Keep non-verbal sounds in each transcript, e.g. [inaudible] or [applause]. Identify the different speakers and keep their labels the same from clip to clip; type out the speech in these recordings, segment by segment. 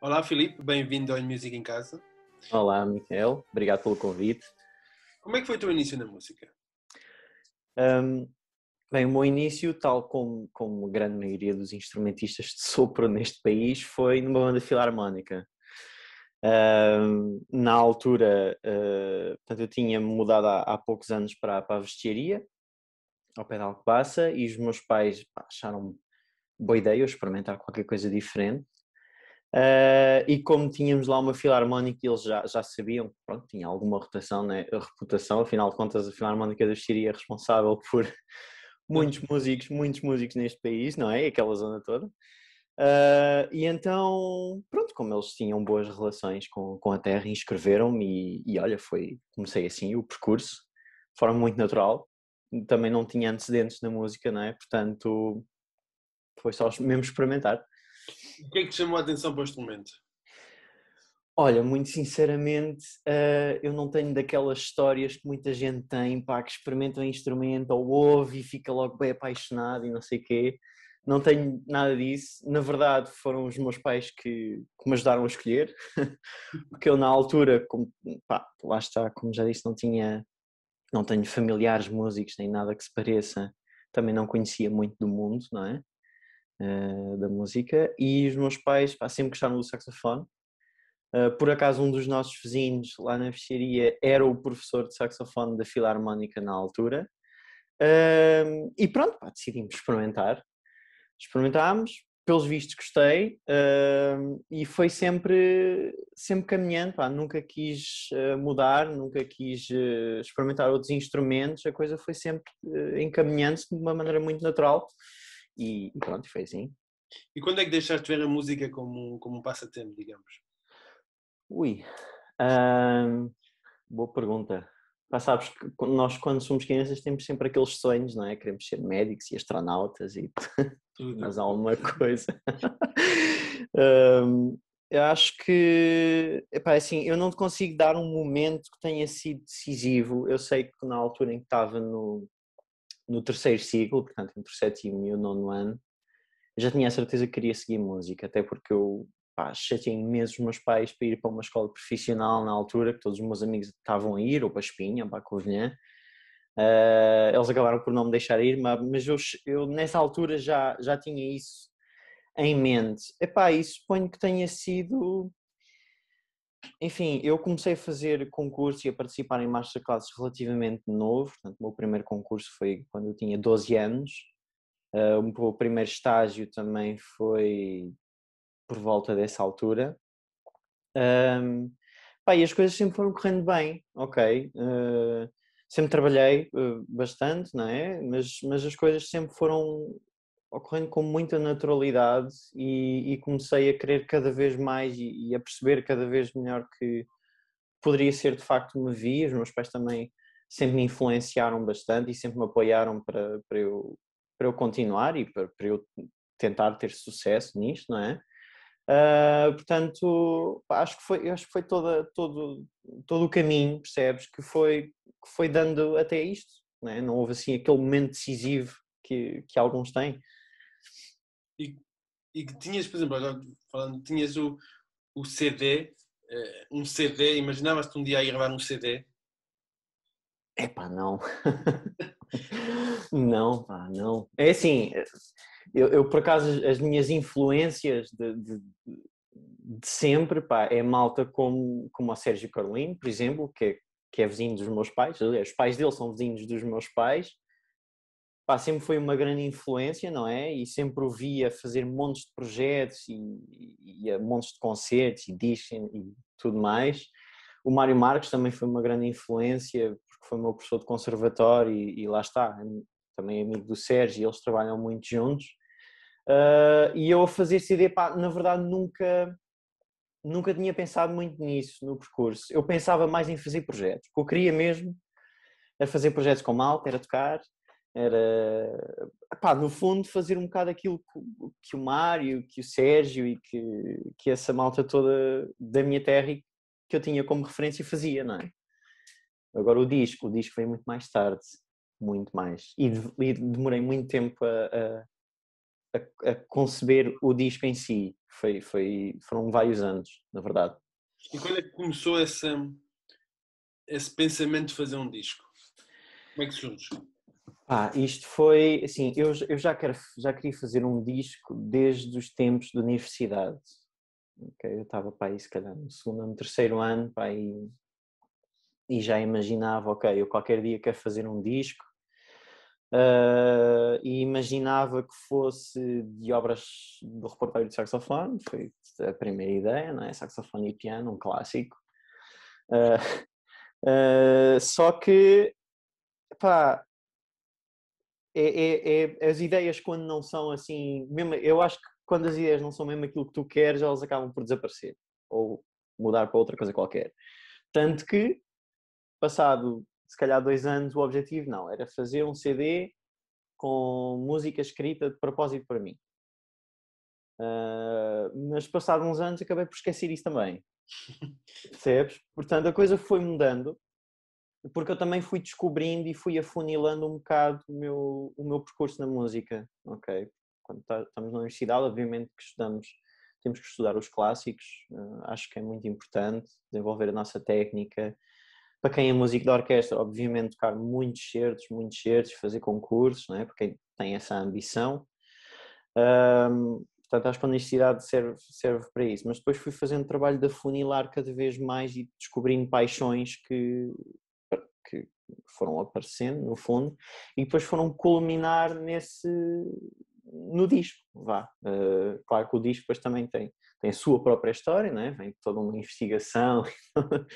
Speaker 1: Olá, Filipe, bem-vindo ao Music em Casa.
Speaker 2: Olá, Miguel, obrigado pelo convite.
Speaker 1: Como é que foi o teu início na música?
Speaker 2: Um, bem, o meu início, tal como, como a grande maioria dos instrumentistas de sopro neste país, foi numa banda filarmónica. Um, na altura, uh, portanto, eu tinha mudado há, há poucos anos para, para a vestiaria, ao pedal que passa, e os meus pais pá, acharam boa ideia eu experimentar qualquer coisa diferente Uh, e como tínhamos lá uma filarmónica e eles já, já sabiam, pronto, tinha alguma reputação, né? A reputação, afinal de contas, a Filarmónica da Síria é responsável por [laughs] muitos músicos, muitos músicos neste país, não é? Aquela zona toda. Uh, e então, pronto, como eles tinham boas relações com, com a terra, inscreveram-me e, e, olha, foi, comecei assim o percurso, de forma muito natural. Também não tinha antecedentes na música, não é? Portanto, foi só mesmo experimentar.
Speaker 1: O que é que te chamou a atenção para este momento?
Speaker 2: Olha, muito sinceramente, eh, eu não tenho daquelas histórias que muita gente tem, pá, que experimenta um instrumento ou ouve e fica logo bem apaixonado e não sei o quê. Não tenho nada disso. Na verdade, foram os meus pais que, que me ajudaram a escolher, [laughs] porque eu na altura, como, pá, lá está, como já disse, não tinha, não tenho familiares músicos nem nada que se pareça. Também não conhecia muito do mundo, não é? uh, da música, e os meus pais pá, sempre gostaram do saxofone. Uh, por acaso, um dos nossos vizinhos lá na fecharia era o professor de saxofone da Filarmónica na altura. Uh, e pronto, pá, decidimos experimentar. Experimentámos, pelos vistos gostei uh, e foi sempre, sempre caminhando, pá, nunca quis uh, mudar, nunca quis uh, experimentar outros instrumentos, a coisa foi sempre encaminhando-se de uma maneira muito natural e, e pronto, foi assim.
Speaker 1: E quando é que deixaste ver a música como, como um passatempo, digamos?
Speaker 2: Ui, boa pergunta. Pá, sabes que nós, quando somos crianças, temos sempre aqueles sonhos, não é? Queremos ser médicos e astronautas e tudo, [laughs] mas alguma coisa. [laughs] eu acho que, epá, é assim, eu não consigo dar um momento que tenha sido decisivo. Eu sei que na altura em que estava no, no terceiro ciclo, portanto, entre o sétimo e o nono ano, já tinha a certeza que queria seguir música, até porque eu pá, chateei imenso os meus pais para ir para uma escola profissional na altura, que todos os meus amigos estavam a ir, ou para a Espinha, ou para a Covilhã. Uh, eles acabaram por não me deixar ir, mas, mas eu, eu, nessa altura já, já tinha isso em mente. Epá, e suponho que tenha sido enfim, eu comecei a fazer concursos e a participar em masterclasses relativamente novo. Portanto, o meu primeiro concurso foi quando eu tinha 12 anos. Uh, o meu primeiro estágio também foi por volta dessa altura. Um, pá, e as coisas sempre foram correndo bem, ok. Uh, sempre trabalhei uh, bastante, não é? Mas, mas as coisas sempre foram ocorrendo com muita naturalidade e, e, comecei a querer cada vez mais e, e, a perceber cada vez melhor que poderia ser de facto uma via. Os meus pais também sempre me influenciaram bastante e sempre me apoiaram para, para, eu, para eu continuar e para, para eu tentar ter sucesso nisto, não é? Uh, portanto, acho que foi, acho que foi toda, todo, todo o caminho, percebes, que foi, que foi dando até isto. Não, é? não houve assim aquele momento decisivo que, que alguns têm
Speaker 1: e, e que tinhas, por exemplo, agora falando, tinhas o, o CD, eh, um CD, imaginavas-te um dia a gravar um CD?
Speaker 2: Epá, não. [laughs] não, pá, não. É assim, eu, eu, por acaso as minhas influências de, de, de sempre, pá, é malta como, como a Sérgio Carolino, por exemplo, que, é, que é vizinho dos meus pais, os pais dele são vizinhos dos meus pais, pá, sempre foi uma grande influência, não é? E sempre o via fazer montes de projetos e, e, e eh, montes de concertos e discos e tudo mais. O Mário Marques também foi uma grande influência, porque foi meu professor de conservatório e, e lá está, é também amigo do Sérgio, e eles trabalham muito juntos. Uh, e eu a fazer CD, pá, na verdade nunca, nunca tinha pensado muito nisso no percurso. Eu pensava mais em fazer projetos, o que eu queria mesmo era fazer projetos com malta, era tocar, era no fundo fazer um bocado aquilo que, o Mário, que o Sérgio e que, que essa malta toda da minha terra que eu tinha como referência fazia, não é? Agora o disco, o disco veio muito mais tarde, muito mais. E, e demorei muito tempo a, a, a, conceber o disco em si. Foi, foi, foram vários anos, na verdade.
Speaker 1: E quando é que começou esse esse pensamento de fazer um disco? Como é que surge?
Speaker 2: isto foi, assim, eu, eu já, quero, já queria fazer um disco desde os tempos de universidade. Okay? Eu estava para aí, se calhar, no segundo no terceiro ano, para aí, e já imaginava, ok, eu qualquer dia quero fazer um disco. Uh, e imaginava que fosse de obras do repertório de saxofone, foi a primeira ideia, não é? Saxofone e piano, um clássico. Uh, uh, [laughs] só que, pá, é, é, é, as ideias quando não são assim, mesmo, eu acho que quando as ideias não são mesmo aquilo que tu queres, elas acabam por desaparecer ou mudar para outra coisa qualquer. Tanto que, passado se calhar dois anos, o objetivo não, era fazer um CD com música escrita de propósito para mim. Uh, mas passados uns anos acabei por esquecer isso também. [laughs] Percebes? Portanto, a coisa foi mudando porque eu também fui descobrindo e fui afunilando um bocado o meu, o meu percurso na música, ok? Quando tá, estamos na universidade, obviamente que estudamos, temos que estudar os clássicos, uh, acho que é muito importante desenvolver a nossa técnica. Para quem é músico de orquestra, obviamente tocar muitos certos, muitos certos, fazer concursos, não é? Para quem tem essa ambição. Um, Portanto, acho que a universidade serve, serve para isso. Mas depois fui fazendo trabalho de afunilar cada vez mais e descobrindo paixões que, que foram aparecendo, no fundo, e depois foram culminar nesse no disco, vá. Uh, claro que o disco depois também tem, tem a sua própria história, né? vem toda uma investigação, [laughs]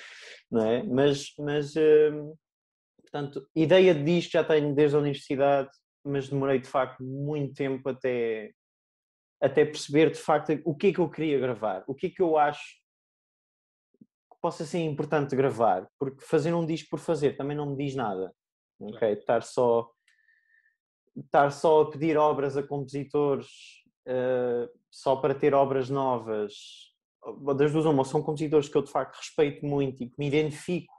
Speaker 2: não é? mas, mas uh, portanto, ideia de disco já tenho desde a universidade, mas demorei de facto muito tempo até, até perceber de facto o que é que eu queria gravar, o que é que eu acho possa ser importante gravar, porque fazer um disco por fazer também não me diz nada. Ok? Claro. Estar só estar só a pedir obras a compositores uh, só para ter obras novas, das duas uma, são compositores que eu de facto respeito muito e que me identifico,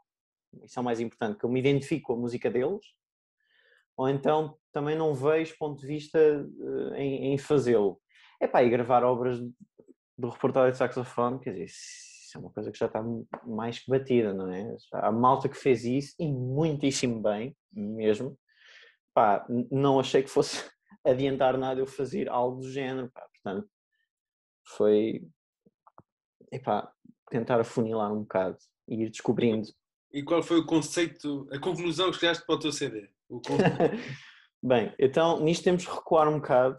Speaker 2: isso é o mais importante, que eu me identifico com a música deles, ou então também não vejo ponto de vista uh, em, em fazê-lo. É pá, e gravar obras do repertório de saxofone, quer dizer, é uma coisa que já está mais que batida, não é? Há malta que fez isso e muitíssimo bem, mesmo. Pá, não achei que fosse [laughs] adiantar nada eu fazer algo do género, pá. portanto, foi epá, tentar afunilar um bocado e ir descobrindo.
Speaker 1: E qual foi o conceito, a conclusão que chegaste para o teu CD?
Speaker 2: O [laughs] Bem, então nisto temos que recuar um bocado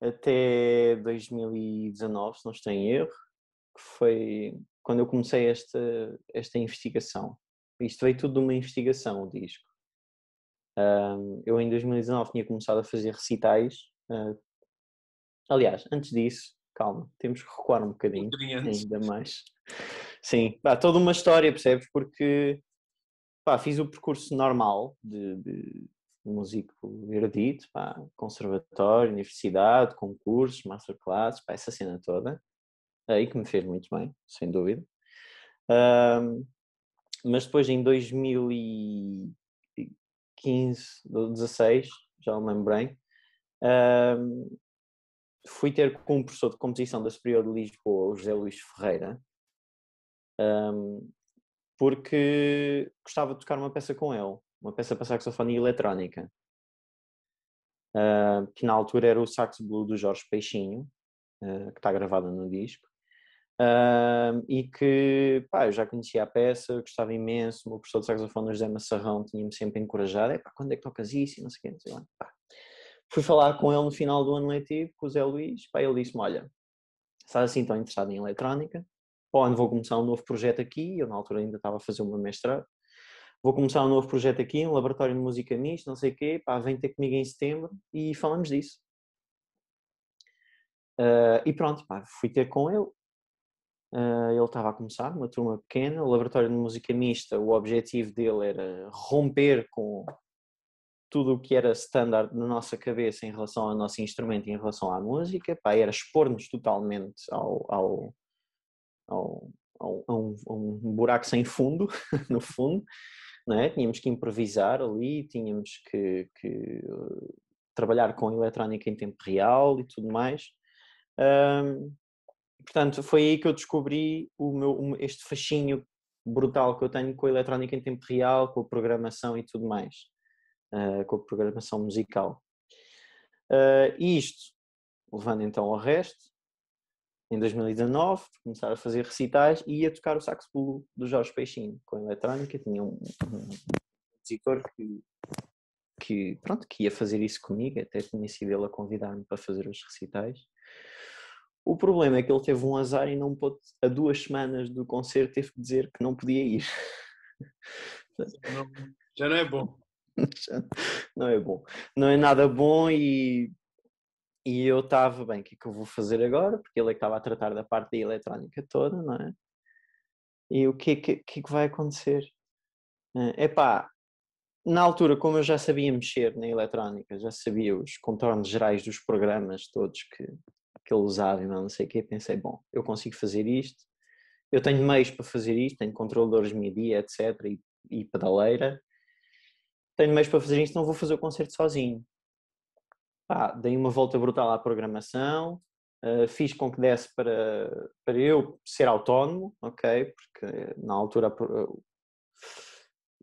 Speaker 2: até 2019, se não estou em erro, que foi quando eu comecei esta, esta investigação. Isto veio tudo de uma investigação, o disco. Um, eu em 2019 tinha começado a fazer recitais. Uh, aliás, antes disso, calma, temos que recuar um bocadinho, ainda mais. Sim, pá, toda uma história, percebes? Porque pá, fiz o percurso normal de, de músico erudito, pá, conservatório, universidade, concursos, masterclasses pá, essa cena toda e que me fez muito bem, sem dúvida. mas depois em 2015 ou já me lembrei, bem, fui ter com um professor de composição da Superior de Lisboa, o José Luís Ferreira, porque gostava de tocar uma peça com ele, uma peça para saxofone eletrónica, uh, que na altura era o Sax Blue do Jorge Peixinho, uh, que está gravada no disco e que pá, eu já conhecia a peça, gostava imenso, o meu professor de saxofone, José Massarrão, tinha-me sempre encorajado, pá, quando é que tocas isso e não sei o quê, não sei lá. Pá. Fui falar com ele no final do ano letivo, com o Zé Luís, pá, ele disse-me, olha, estás assim tão interessado em eletrónica, pá, vou começar um novo projeto aqui, eu na altura ainda estava a fazer uma mestrado, vou começar um novo projeto aqui, um laboratório de música mista, não sei o quê, pá, vem ter comigo em setembro e falamos disso. Uh, e pronto, pá, fui ter com ele, eh, ele estava a começar, uma turma pequena, o laboratório de música mista, o objetivo dele era romper com tudo o que era standard na nossa cabeça em relação ao nosso instrumento e em relação à música, pá, era expor-nos totalmente ao, ao, ao, ao a, um, a, um, buraco sem fundo, [laughs] no fundo, não é? tínhamos que improvisar ali, tínhamos que, que eh, trabalhar com eletrónica em tempo real e tudo mais portanto, foi aí que eu descobri o meu, este fascínio brutal que eu tenho com a eletrónica em tempo real, com a programação e tudo mais, uh, com a programação musical. Uh, e isto, levando então ao resto, em 2019, começar a fazer recitais e ia tocar o sax do Jorge Peixinho com a eletrónica. Tinha um, um que, que, pronto, que ia fazer isso comigo, até tinha sido ele a convidar-me para fazer os recitais. O problema é que ele teve um azar e não pôde, a duas semanas do concerto, teve que dizer que não podia ir. Não,
Speaker 1: já não é bom.
Speaker 2: [laughs] não é bom. Não é nada bom e, e eu estava, bem, o que é que eu vou fazer agora? Porque ele é que estava a tratar da parte da eletrónica toda, não é? E o que é que, que, é que vai acontecer? É eh, pá, na altura, como eu já sabia mexer na eletrónica, já sabia os contornos gerais dos programas todos que, que ele usava e não sei o quê, pensei, bom, eu consigo fazer isto, eu tenho meios para fazer isto, tenho controladores MIDI, etc, e, e pedaleira, tenho meios para fazer isto, não vou fazer o concerto sozinho. Pá, dei uma volta brutal à programação, Uh, fiz com que desse para, para eu ser autónomo, ok? Porque na altura eu,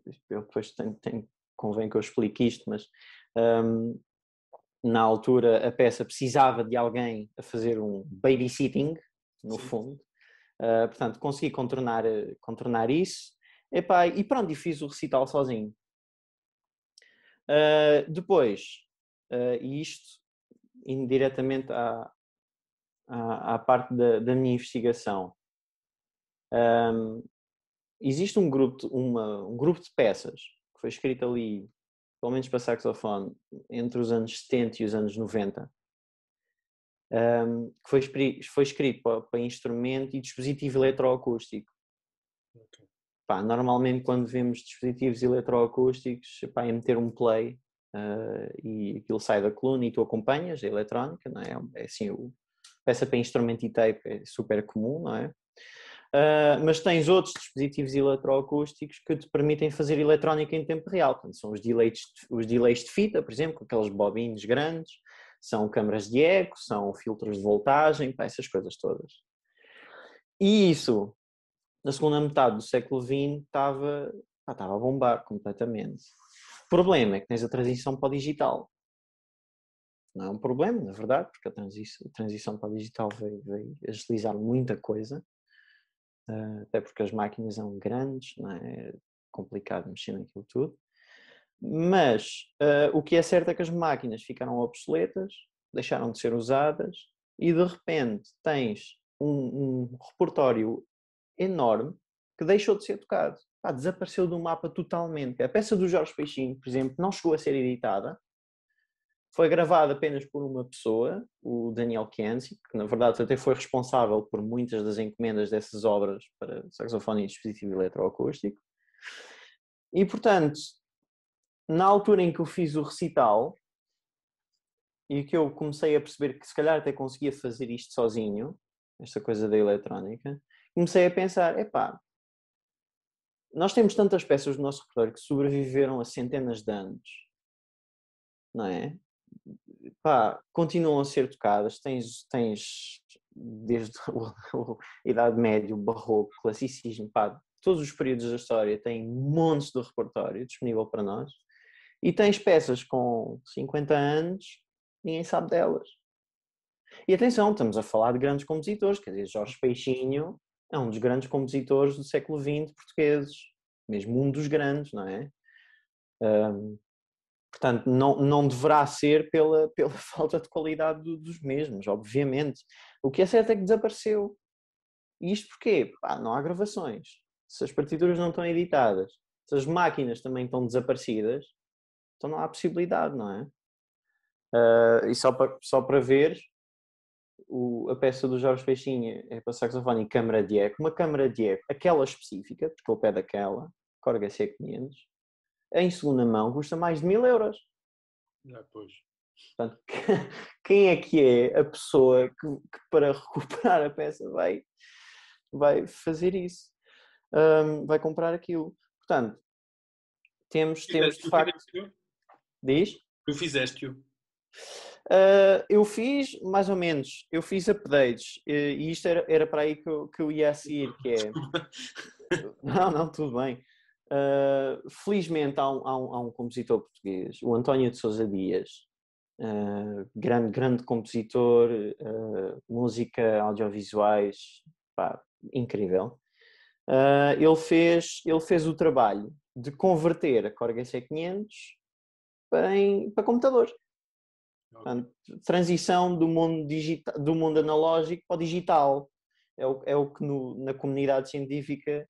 Speaker 2: eh, eu depois tenho, tenho, convém que eu explique isto, mas um, ehm, na altura a peça precisava de alguém a fazer um babysitting, no Sim. fundo. Uh, portanto, consegui contornar, eh, contornar isso. Epá, e pronto, e fiz o recital sozinho. Uh, depois, uh, e isto indiretamente à, à, à parte da, da, minha investigação, um, ehm, existe um grupo, de, uma, um grupo de peças que foi escrito ali pelo menos para saxofone, entre os anos 70 e os anos 90, um, que foi, foi escrito para, para, instrumento e dispositivo eletroacústico. Okay. Pá, normalmente quando vemos dispositivos eletroacústicos, pá, é meter um play uh, e aquilo sai da coluna e tu acompanhas, a é eletrónica, não é? É assim, o, peça para instrumento e tape é super comum, não é? Uh, mas tens outros dispositivos eletroacústicos que te permitem fazer eletrónica em tempo real. Portanto, são os delays, de, os delays de fita, por exemplo, com aqueles bobines grandes, são câmaras de eco, são filtros de voltagem, pá, essas coisas todas. E isso, na segunda metade do século XX, estava, estava a bombar completamente. O problema é que tens a transição para o digital. Não é um problema, na verdade, porque a transição, a transição para o digital veio, veio agilizar muita coisa ah, até porque as máquinas são grandes, é? é complicado mexer naquilo tudo. Mas uh, o que é certo é que as máquinas ficaram obsoletas, deixaram de ser usadas e de repente tens um, um repertório enorme que deixou de ser tocado. Pá, desapareceu do mapa totalmente. A peça do Jorge Peixinho, por exemplo, não chegou a ser editada foi gravado apenas por uma pessoa, o Daniel Kenzie, que na verdade até foi responsável por muitas das encomendas dessas obras para saxofone e dispositivo eletroacústico. E portanto, na altura em que eu fiz o recital e que eu comecei a perceber que se calhar até conseguia fazer isto sozinho, esta coisa da eletrónica, comecei a pensar: epá, nós temos tantas peças do nosso repertório que sobreviveram a centenas de anos, não é? pá, continuam a ser tocadas. Tens, tens desde a [laughs] Idade Média, o Barroco, o Classicismo, pá, todos os períodos da história têm montes de repertório disponível para nós. E tens peças com 50 anos, ninguém sabe delas. E atenção, estamos a falar de grandes compositores, quer dizer, Jorge Peixinho é um dos grandes compositores do século XX portugueses, mesmo um dos grandes, não é? Um, Portanto, não, não deverá ser pela, [laughs] pela falta de qualidade do, dos mesmos, obviamente. O que é certo é que desapareceu. E isto porquê? Pá, não há gravações. Se as partituras não estão editadas, se as máquinas também estão desaparecidas, então não há possibilidade, não é? Uh, e só para, só para ver, o, a peça do Jorge Peixinha é para saxofone e câmara de eco, uma câmara de eco, aquela específica, porque ele pede aquela, Korg SE500, em segunda mão custa mais de mil euros. Ah, pois. Portanto, [laughs] quem é que é a pessoa que, que, para [laughs] recuperar a peça vai, vai fazer isso? Um, vai comprar aquilo. Portanto, temos, temos de facto. Fizeste-o? Diz? Tu fizeste-o. Uh, ah, eu fiz mais ou menos, eu fiz updates e isto era, era para aí que eu, que eu ia a seguir, que é. [laughs] não, não, tudo bem. Uh, felizmente há um, há, um, há um, compositor português, o António de Sousa Dias, uh, grande, grande compositor, uh, música, audiovisuais, pá, incrível. ele, fez, ele fez o trabalho de converter a Korg C500 para, em, para computador. Portanto, transição do mundo, digital, do mundo analógico para o digital. É o, é o que no, na comunidade científica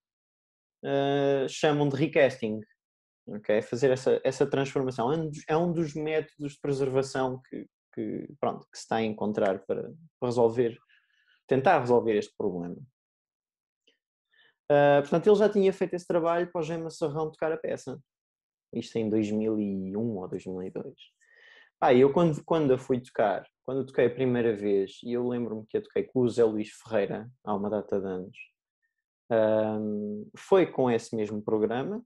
Speaker 2: eh, chamam de recasting. Okay? Fazer essa, essa transformação. É um, dos, é um dos métodos de preservação que, que, pronto, que se está a encontrar para resolver, tentar resolver este problema. Uh, portanto, ele já tinha feito esse trabalho para o Gema Serrão tocar a peça. Isto em 2001 ou 2002. Ah, eu quando, quando a fui tocar, quando toquei a primeira vez, e eu lembro-me que eu toquei com o Zé Luís Ferreira há uma data de anos, um, foi com esse mesmo programa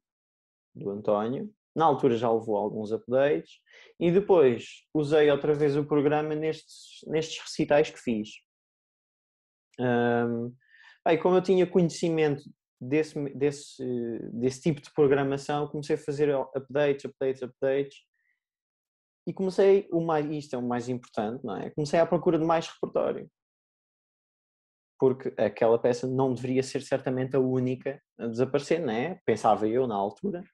Speaker 2: do António. Na altura já levou alguns updates e depois usei outra vez o programa nestes, nestes recitais que fiz. Um, bem, como eu tinha conhecimento desse, desse, desse tipo de programação, comecei a fazer updates, updates, updates e comecei, o mais, isto é o mais importante, não é? Comecei à procura de mais repertório porque aquela peça não deveria ser certamente a única a desaparecer, né? Pensava eu na altura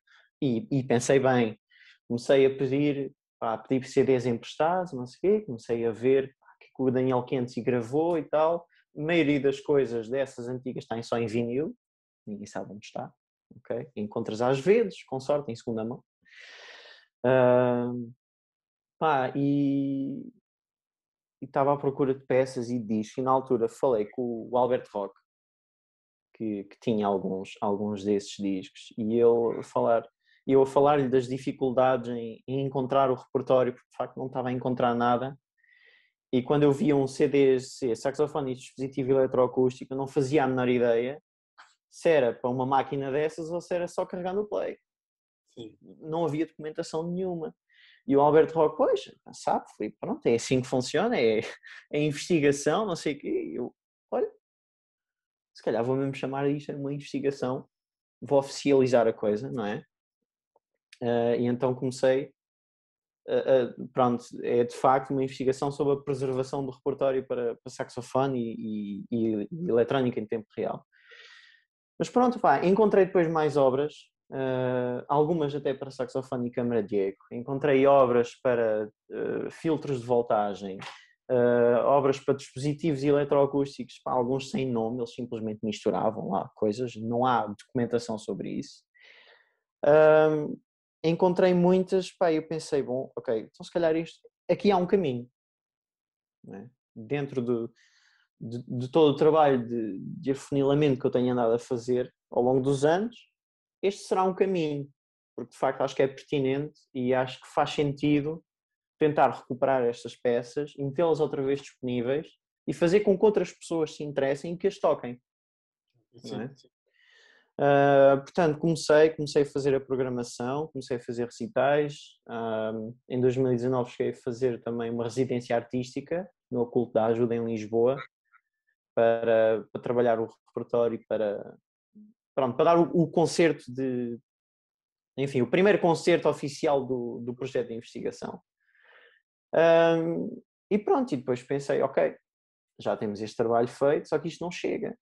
Speaker 2: e, e pensei bem. Comecei a pedir, pá, pedir CDs emprestados, não sei o quê, comecei a ver é que o Daniel Quentes gravou e tal. A maioria das coisas dessas antigas está só em vinil, ninguém sabe onde está, ok? Encontras às vezes, com sorte, em segunda mão. Uh, pá, e, e estava à procura de peças e discos e na altura falei com o Albert Rock, que, que, tinha alguns, alguns desses discos, e eu a falar eu a falar-lhe das dificuldades em, em, encontrar o repertório, porque de facto não estava a encontrar nada, e quando eu via um CD, saxofone e dispositivo eletroacústico, não fazia a menor ideia se era para uma máquina dessas ou se era só carregar no play. Sim. Não havia documentação nenhuma. E o Alberto Rock, pois, sabe, Filipe, pronto, é assim que funciona, é, [laughs] é investigação, não sei o quê. Eu, olha, se calhar vou mesmo chamar isto uma investigação, vou oficializar a coisa, não é? Uh, e então comecei, uh, uh, pronto, é de facto uma investigação sobre a preservação do repertório para, para saxofone e, e, e eletrónica em tempo real. Mas pronto, pá, encontrei depois mais obras Uh, algumas até para saxofone e câmara de eco. Encontrei obras para uh, filtros de voltagem, uh, obras para dispositivos eletroacústicos, para alguns sem nome, eles simplesmente misturavam lá coisas, não há documentação sobre isso. encontrei muitas, pá, eu pensei, bom, ok, então se calhar isto, aqui há um caminho. Né? Dentro do, de, de, todo o trabalho de, de afunilamento que eu tenho andado a fazer ao longo dos anos, este será um caminho, porque de facto acho que é pertinente e acho que faz sentido tentar recuperar estas peças e metê-las outra vez disponíveis e fazer com que outras pessoas se interessem e que as toquem. Sim, é? sim. Uh, portanto, comecei, comecei a fazer a programação, comecei a fazer recitais. Uh, em 2019 cheguei a fazer também uma residência artística no Oculto da Ajuda em Lisboa para, para trabalhar o repertório para pronto, para dar o, o, concerto de. Enfim, o primeiro concerto oficial do, do projeto de investigação. Um, e pronto, e depois pensei, ok, já temos este trabalho feito, só que isto não chega.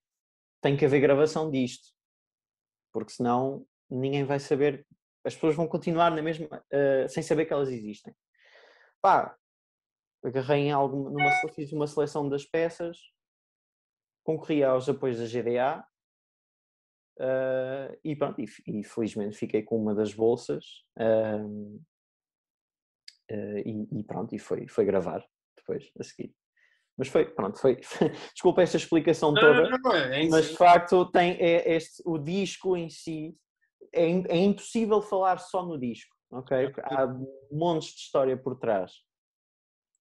Speaker 2: Tem que haver gravação disto, porque senão ninguém vai saber, as pessoas vão continuar na mesma, uh, sem saber que elas existem. Pá, agarrei em alguma, numa, fiz uma seleção das peças, concorri aos apoios da GDA, Uh, e pronto, e, e, felizmente fiquei com uma das bolsas uh, uh, e, e, pronto, e foi, foi gravar depois, a seguir. Mas foi, pronto, foi. [laughs] Desculpa esta explicação toda, não, não, não, é, é mas de é facto tem, é, este, o disco em si é, é impossível falar só no disco, ok? É. Porque há montes de história por trás.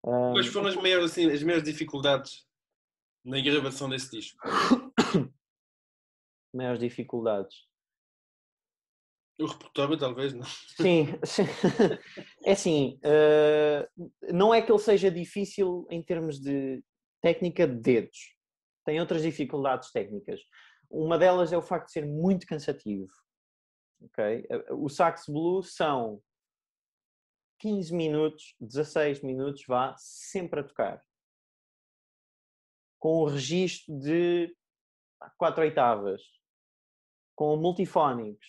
Speaker 2: Quais foram as
Speaker 1: maiores, assim, as maiores dificuldades na gravação desse disco? [laughs]
Speaker 2: maiores dificuldades.
Speaker 1: O repertório, talvez, não?
Speaker 2: Sim, [laughs] é assim, eh, não é que ele seja difícil em termos de técnica de dedos, tem outras dificuldades técnicas. Uma delas é o facto de ser muito cansativo. Okay? Eh, o sax blue são 15 minutos, 16 minutos, vá, sempre a tocar. Com o registro de 4 oitavas, com multifónicos,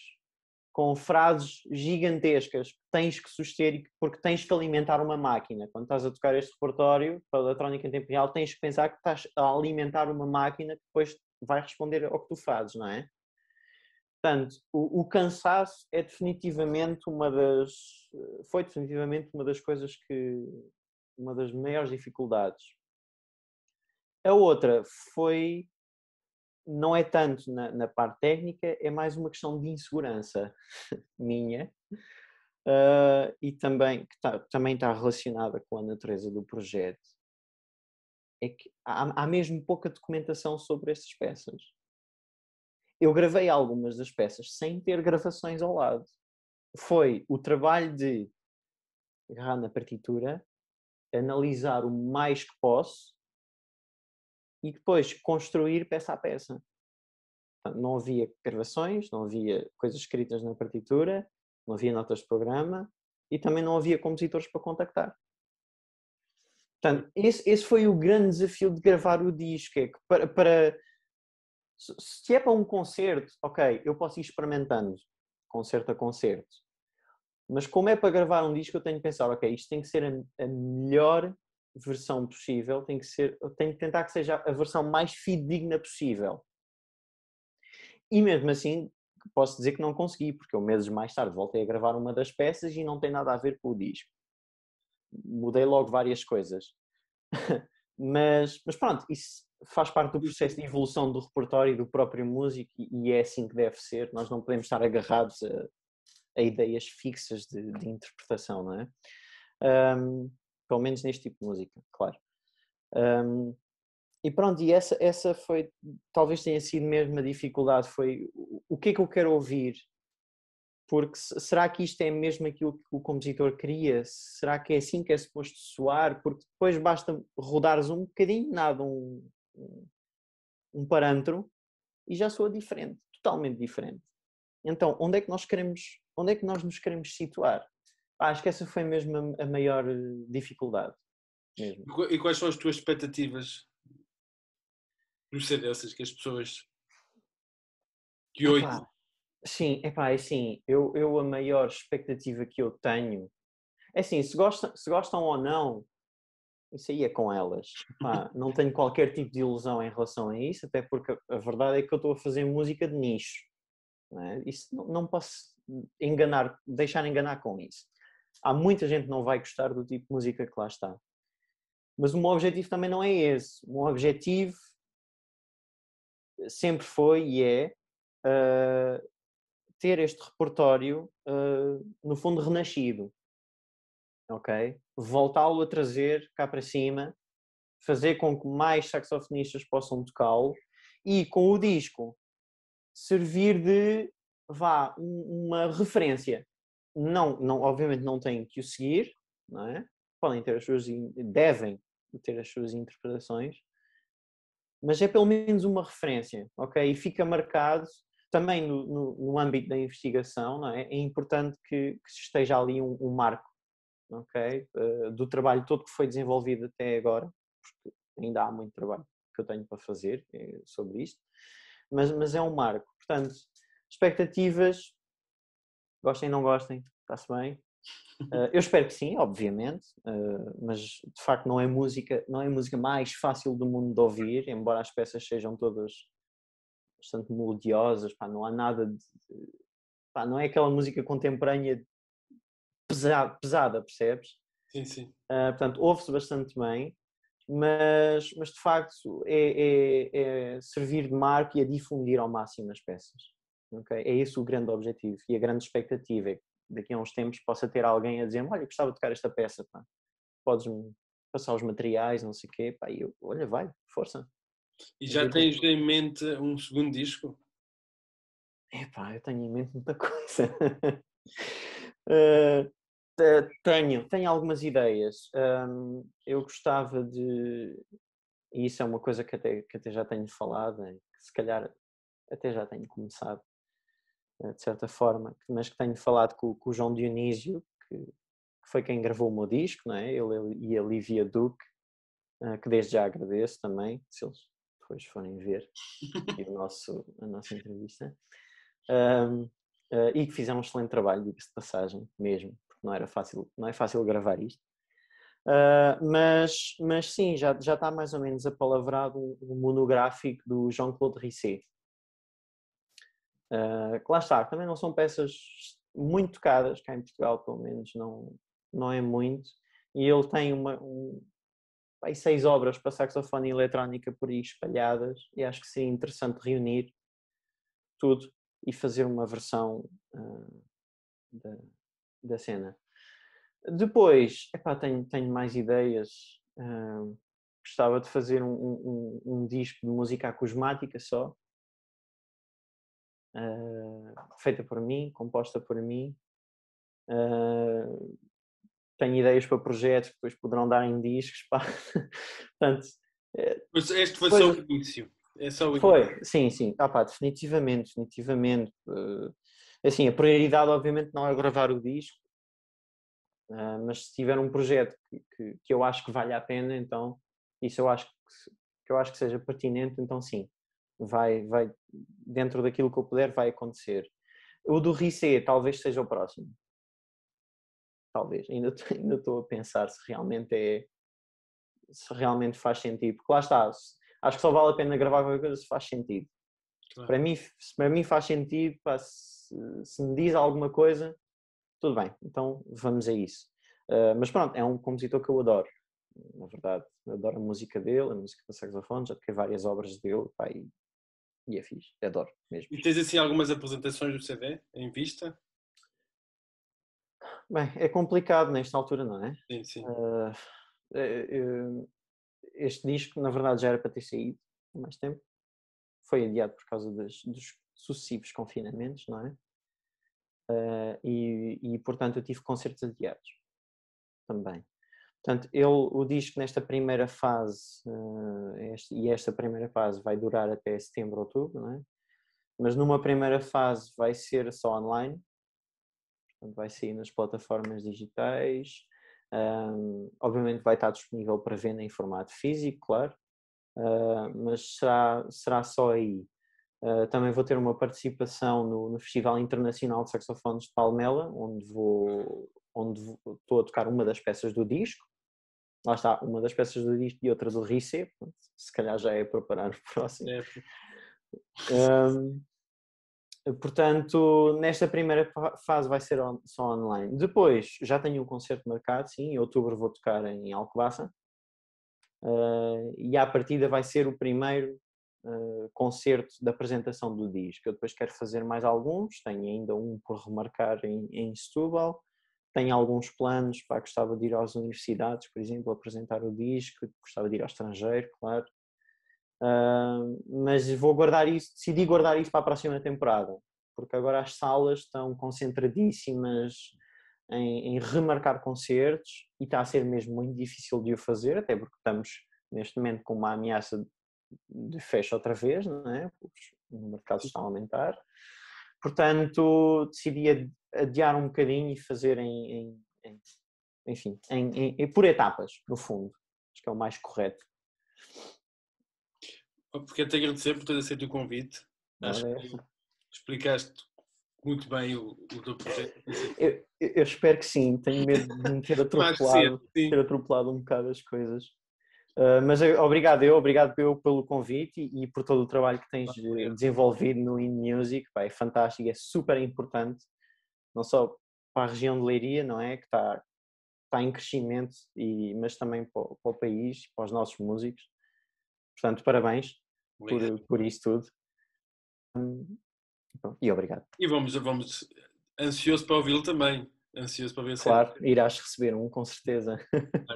Speaker 2: com frases gigantescas que tens que suster porque tens que alimentar uma máquina. Quando estás a tocar este repertório para a eletrónica em tempo real, tens que pensar que estás a alimentar uma máquina que depois vai responder ao que tu fazes, não é? Portanto, o, o, cansaço é definitivamente uma das foi definitivamente uma das coisas que uma das maiores dificuldades. A outra foi não é tanto na, na, parte técnica, é mais uma questão de insegurança [laughs] minha uh, e também que tá, também está relacionada com a natureza do projeto. É que há, há, mesmo pouca documentação sobre estas peças. Eu gravei algumas das peças sem ter gravações ao lado. Foi o trabalho de agarrar na partitura, analisar o mais que posso e depois construir peça a peça. Portanto, não havia gravações, não havia coisas escritas na partitura, não havia notas de programa e também não havia compositores para contactar. Portanto, esse, esse foi o grande desafio de gravar o disco, é que para, para se é para um concerto, ok, eu posso ir experimentando, concerto a concerto. Mas como é para gravar um disco, eu tenho que pensar, ok, isto tem que ser a, a melhor versão possível tem que ser, tem que tentar que seja a versão mais fidedigna possível. E mesmo assim, posso dizer que não consegui, porque eu meses mais tarde voltei a gravar uma das peças e não tem nada a ver com o disco. Mudei logo várias coisas. [laughs] mas, mas pronto, isso faz parte do processo de evolução do repertório e do próprio músico e é assim que deve ser. Nós não podemos estar agarrados a, a ideias fixas de, de, interpretação, não é? Um, pelo menos neste tipo de música, claro. Um, e pronto, e essa, essa foi, talvez tenha sido mesmo a dificuldade, foi o que é que eu quero ouvir? Porque será que isto é mesmo aquilo que o compositor queria? Será que é assim que é suposto soar? Porque depois basta rodares um bocadinho, nada, um, um parâmetro, e já soa diferente, totalmente diferente. Então, onde é que nós queremos, onde é que nós nos queremos situar? Acho que essa foi mesmo a, maior eh, dificuldade. Mesmo.
Speaker 1: E quais são as tuas expectativas por ser dessas que as pessoas
Speaker 2: que hoje. Epá, sim, epá, é assim, eu, eu a maior expectativa que eu tenho é assim, se gostam, se gostam ou não, isso aí é com elas. Epá, [laughs] não tenho qualquer tipo de ilusão em relação a isso, até porque a verdade é que eu estou a fazer música de nicho. Não é? Isso não, não posso enganar, deixar enganar com isso há muita gente que não vai gostar do tipo de música que lá está. Mas o meu objetivo também não é esse. O meu objetivo sempre foi e é uh, ter este repertório, uh, no fundo, renascido. Ok? Voltá-lo a trazer cá para cima, fazer com que mais saxofonistas possam tocá-lo e, com o disco, servir de vá, uma referência não, não, obviamente não têm que o seguir, não é? Podem ter as suas, devem ter as suas interpretações, mas é pelo menos uma referência, ok? E fica marcado também no, no, no âmbito da investigação, não é? É importante que, que esteja ali um, um marco, ok? Uh, do trabalho todo que foi desenvolvido até agora, porque ainda há muito trabalho que eu tenho para fazer eh, sobre isto, mas, mas é um marco. Portanto, expectativas Gostem, não gostem, está-se bem. Uh, [laughs] eu espero que sim, obviamente, uh, mas de facto não é música, não é música mais fácil do mundo de ouvir, embora as peças sejam todas bastante melodiosas, pá, não há nada de, pá, não é aquela música contemporânea pesada, pesada percebes? Sim, sim. Uh, portanto, ouve-se bastante bem, mas, mas de facto é, é, é servir de marco e a difundir ao máximo as peças. Okay? É esse o grande objetivo e a grande expectativa é que daqui a uns tempos possa ter alguém a dizer olha, gostava de tocar esta peça, pá. podes-me passar os materiais, não sei o quê, pá, e eu, olha, vai, força. E já tens
Speaker 1: em mente um segundo disco?
Speaker 2: pá, eu tenho em mente muita [laughs] coisa. uh, tenho, tenho algumas ideias. Um, eu gostava de. E isso é uma coisa que até, que até já tenho falado, né, que se calhar até já tenho começado, eh, de certa forma, mas que tenho falado com, com o João Dionísio, que, que, foi quem gravou o meu disco, não é? Ele, ele e a Lívia Duque, eh, que desde já agradeço também, se eles depois forem ver o nosso, a nossa entrevista. Um, uh, eh, e que fizeram um excelente trabalho, diga-se de passagem, mesmo, porque não era fácil, não é fácil gravar isto. Uh, mas, mas sim, já, já está mais ou menos apalavrado o um monográfico do Jean-Claude Risset, ah, que lá está, também não são peças muito caras, cá em Portugal pelo menos não, não é muito, e ele tem uma, um, seis obras para saxofone e eletrónica por aí espalhadas, e acho que seria interessante reunir tudo e fazer uma versão uh, da, da cena. Depois, epá, tenho, tenho mais ideias. Uh, gostava de fazer um, um, um disco de música acusmática só, uh, feita por mim, composta por mim. Uh, tenho ideias para projetos que depois poderão dar em discos. Pá. [laughs] Portanto, Mas eh, este foi depois... só o início. É só o início. Foi, sim, sim. Ah, pá, definitivamente, definitivamente. Assim, a prioridade obviamente não é gravar o disco, mas se tiver um projeto que, que, que eu acho que vale a pena, então isso eu acho que, que eu acho que seja pertinente, então sim vai, vai dentro daquilo que eu puder, vai acontecer. O do Rissé talvez seja o próximo. Talvez. Ainda, [laughs] ainda estou a pensar se realmente é. Se realmente faz sentido. Porque lá está. Acho que só vale a pena gravar qualquer coisa se faz sentido. Claro. Para, mim, para mim faz sentido. Pá, se, se, me diz alguma coisa, tudo bem. Então vamos a isso. Uh, mas pronto, é um compositor que eu adoro. Na verdade, eu adoro a música dele, a música do saxofone. Já toquei várias obras dele. Pá, e e é fixe, adoro mesmo.
Speaker 1: E tens assim algumas apresentações do CV em vista?
Speaker 2: Bem, é complicado nesta altura, não é? Sim, sim. Uh, este disco, na verdade, já era para ter saído há mais tempo. Foi adiado por causa dos, dos sucessivos confinamentos, não é? Uh, e, e, portanto, eu tive concertos adiados também. Portanto, ele, o disco nesta primeira fase, eh, este, e esta primeira fase vai durar até setembro, outubro, é? mas numa primeira fase vai ser só online, portanto, vai sair nas plataformas digitais, um, obviamente vai estar disponível para venda em formato físico, claro, uh, mas será, será só aí. Uh, também vou ter uma participação no, no Festival Internacional de Saxofones de Palmela, onde vou, onde estou a tocar uma das peças do disco lá está, uma das peças do disco e outra do Rissé, se calhar já é preparar o [laughs] próximo. É. Um, portanto, nesta primeira fase vai ser on, só online. Depois, já tenho um concerto marcado, sim, em outubro vou tocar em Alcobaça. Uh, e à partida vai ser o primeiro uh, concerto da apresentação do disco. Eu depois quero fazer mais alguns, tenho ainda um por remarcar em, em Setúbal tenho alguns planos, pá, gostava de ir às universidades, por exemplo, apresentar o disco, gostava de ir ao estrangeiro, claro. Uh, mas vou guardar isso, decidi guardar isso para a próxima temporada, porque agora as salas estão concentradíssimas em, em remarcar concertos e está a ser mesmo muito difícil de o fazer, até porque estamos neste momento com uma ameaça de fecho outra vez, não é? o mercado está a aumentar. Portanto, decidi adiar um bocadinho e fazer em, em enfim, em, em, por etapas, no fundo. Acho que é o mais correto.
Speaker 1: Porque oh, te agradecer por ter aceito o convite. Acho que é explicaste muito bem o, o teu projeto. Eu,
Speaker 2: eu, espero que sim, tenho medo de me ter [laughs] atropelado, ser, ter atropelado um bocado as coisas. Uh, mas eu, obrigado eu, obrigado eu pelo convite e, e por todo o trabalho que tens desenvolvido no In Music, pá, é fantástico, é super importante não só para a região de Leiria, não é? Que está, está em crescimento, e, mas também para, para o país, para os nossos músicos. Portanto, parabéns por, por isso tudo. Hum, e obrigado.
Speaker 1: E vamos, vamos ansioso para ouvi-lo também. Ansioso para ver Claro, sempre. irás receber um, com certeza.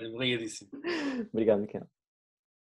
Speaker 1: Obrigadíssimo. [laughs] obrigado, Miquel.